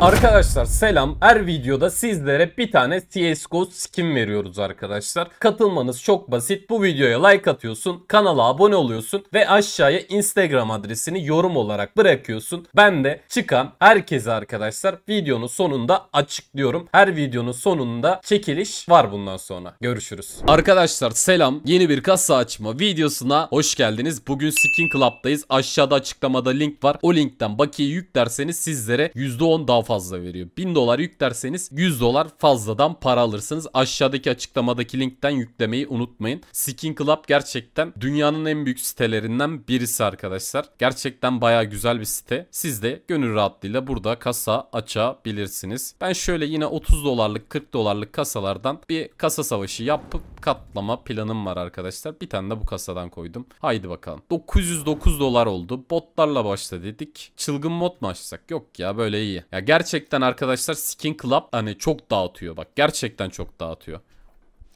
Arkadaşlar selam. Her videoda sizlere bir tane CSGO skin veriyoruz arkadaşlar. Katılmanız çok basit. Bu videoya like atıyorsun, kanala abone oluyorsun ve aşağıya Instagram adresini yorum olarak bırakıyorsun. Ben de çıkan herkese arkadaşlar videonun sonunda açıklıyorum. Her videonun sonunda çekiliş var bundan sonra. Görüşürüz. Arkadaşlar selam. Yeni bir kasa açma videosuna hoş geldiniz. Bugün Skin Club'dayız. Aşağıda açıklamada link var. O linkten bakiye yüklerseniz sizlere %10 daha fazla veriyor. 1000 dolar yüklerseniz 100 dolar fazladan para alırsınız. Aşağıdaki açıklamadaki linkten yüklemeyi unutmayın. Skin Club gerçekten dünyanın en büyük sitelerinden birisi arkadaşlar. Gerçekten baya güzel bir site. Siz de gönül rahatlığıyla burada kasa açabilirsiniz. Ben şöyle yine 30 dolarlık 40 dolarlık kasalardan bir kasa savaşı yapıp katlama planım var arkadaşlar. Bir tane de bu kasadan koydum. Haydi bakalım. 909 dolar oldu. Botlarla başla dedik. Çılgın mod mu açsak? Yok ya böyle iyi. Ya gerçekten arkadaşlar Skin Club hani çok dağıtıyor bak. Gerçekten çok dağıtıyor.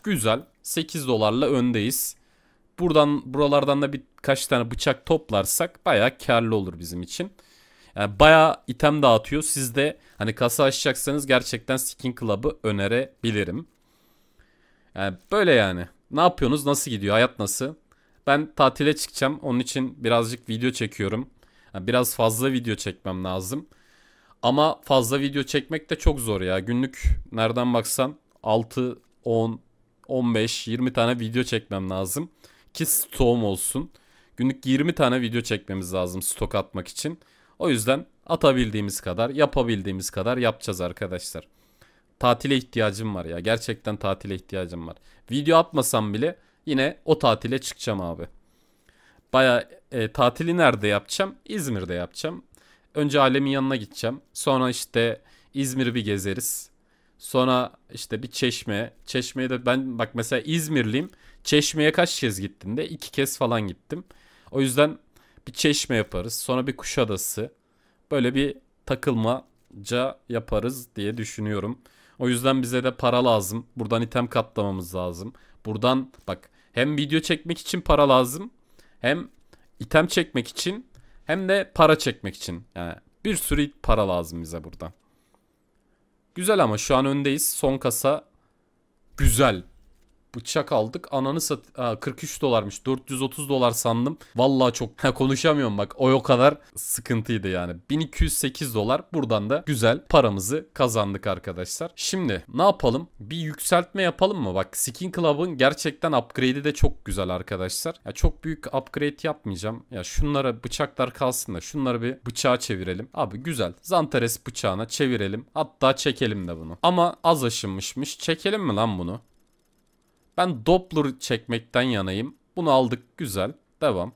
Güzel. 8 dolarla öndeyiz. Buradan buralardan da birkaç tane bıçak toplarsak baya karlı olur bizim için. Yani bayağı item dağıtıyor. Siz de hani kasa açacaksanız gerçekten Skin Club'ı önerebilirim. Yani böyle yani. Ne yapıyorsunuz? Nasıl gidiyor? Hayat nasıl? Ben tatile çıkacağım. Onun için birazcık video çekiyorum. Yani biraz fazla video çekmem lazım. Ama fazla video çekmek de çok zor ya. Günlük nereden baksan 6, 10, 15, 20 tane video çekmem lazım. Ki stoğum olsun. Günlük 20 tane video çekmemiz lazım stok atmak için. O yüzden atabildiğimiz kadar, yapabildiğimiz kadar yapacağız arkadaşlar tatile ihtiyacım var ya. Gerçekten tatile ihtiyacım var. Video atmasam bile yine o tatile çıkacağım abi. Baya e, tatili nerede yapacağım? İzmir'de yapacağım. Önce ailemin yanına gideceğim. Sonra işte İzmir'i bir gezeriz. Sonra işte bir çeşme. Çeşmeye de ben bak mesela İzmirliyim. Çeşmeye kaç kez gittim de? iki kez falan gittim. O yüzden bir çeşme yaparız. Sonra bir Kuşadası. Böyle bir takılmaca yaparız diye düşünüyorum. O yüzden bize de para lazım. Buradan item katlamamız lazım. Buradan bak hem video çekmek için para lazım. Hem item çekmek için hem de para çekmek için. Yani bir sürü para lazım bize burada. Güzel ama şu an öndeyiz. Son kasa güzel bıçak aldık. Ananı sat ha, 43 dolarmış. 430 dolar sandım. Vallahi çok konuşamıyorum bak. O o kadar sıkıntıydı yani. 1208 dolar. Buradan da güzel paramızı kazandık arkadaşlar. Şimdi ne yapalım? Bir yükseltme yapalım mı? Bak Skin Club'ın gerçekten upgrade'i de çok güzel arkadaşlar. Ya çok büyük upgrade yapmayacağım. Ya şunlara bıçaklar kalsın da şunları bir bıçağa çevirelim. Abi güzel. Zantares bıçağına çevirelim. Hatta çekelim de bunu. Ama az aşınmışmış. Çekelim mi lan bunu? Ben Doppler çekmekten yanayım. Bunu aldık. Güzel. Devam.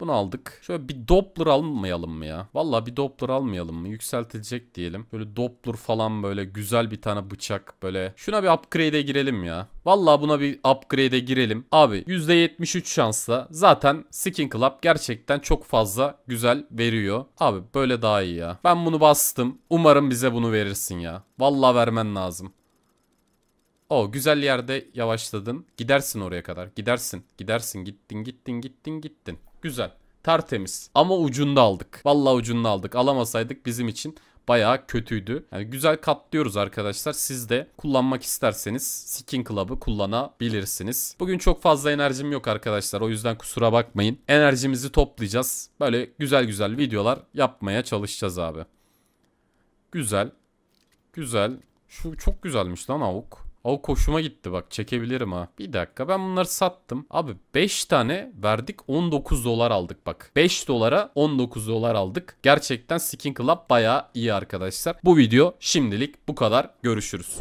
Bunu aldık. Şöyle bir Doppler almayalım mı ya? Valla bir Doppler almayalım mı? Yükseltilecek diyelim. Böyle Doppler falan böyle güzel bir tane bıçak böyle. Şuna bir upgrade'e girelim ya. Valla buna bir upgrade'e girelim. Abi %73 şansla zaten Skin Club gerçekten çok fazla güzel veriyor. Abi böyle daha iyi ya. Ben bunu bastım. Umarım bize bunu verirsin ya. Valla vermen lazım. O güzel yerde yavaşladın. Gidersin oraya kadar. Gidersin. Gidersin. Gittin gittin gittin gittin. Güzel. Tertemiz. Ama ucunda aldık. Vallahi ucunda aldık. Alamasaydık bizim için bayağı kötüydü. Yani güzel katlıyoruz arkadaşlar. Siz de kullanmak isterseniz Skin Club'ı kullanabilirsiniz. Bugün çok fazla enerjim yok arkadaşlar. O yüzden kusura bakmayın. Enerjimizi toplayacağız. Böyle güzel güzel videolar yapmaya çalışacağız abi. Güzel. Güzel. Şu çok güzelmiş lan avuk. O koşuma gitti bak çekebilirim ha. Bir dakika ben bunları sattım. Abi 5 tane verdik 19 dolar aldık bak. 5 dolara 19 dolar aldık. Gerçekten Skin Club baya iyi arkadaşlar. Bu video şimdilik bu kadar. Görüşürüz.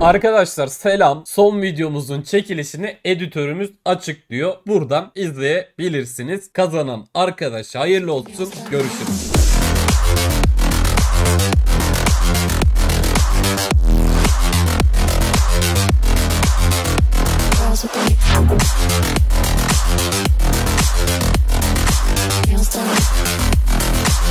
Arkadaşlar selam. Son videomuzun çekilişini editörümüz açıklıyor. Buradan izleyebilirsiniz. Kazanan arkadaş hayırlı olsun. Görüşürüz.